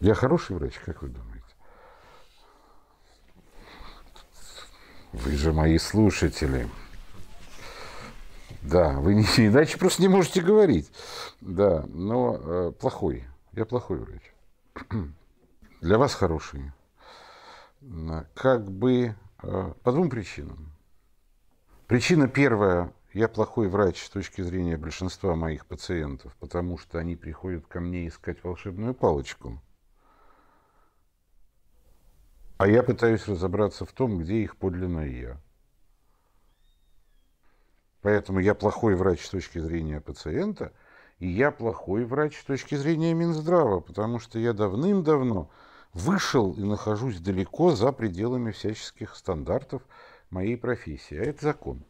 Я хороший врач, как вы думаете? Вы же мои слушатели. Да, вы не, иначе просто не можете говорить. Да, но э, плохой. Я плохой врач. Для вас хороший. Как бы э, по двум причинам. Причина первая. Я плохой врач с точки зрения большинства моих пациентов, потому что они приходят ко мне искать волшебную палочку. А я пытаюсь разобраться в том, где их подлинное «я». Поэтому я плохой врач с точки зрения пациента, и я плохой врач с точки зрения Минздрава, потому что я давным-давно вышел и нахожусь далеко за пределами всяческих стандартов моей профессии. А это закон.